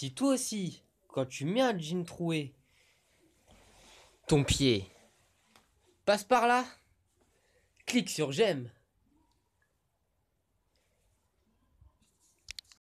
Si toi aussi, quand tu mets un jean troué, ton pied passe par là, clique sur j'aime.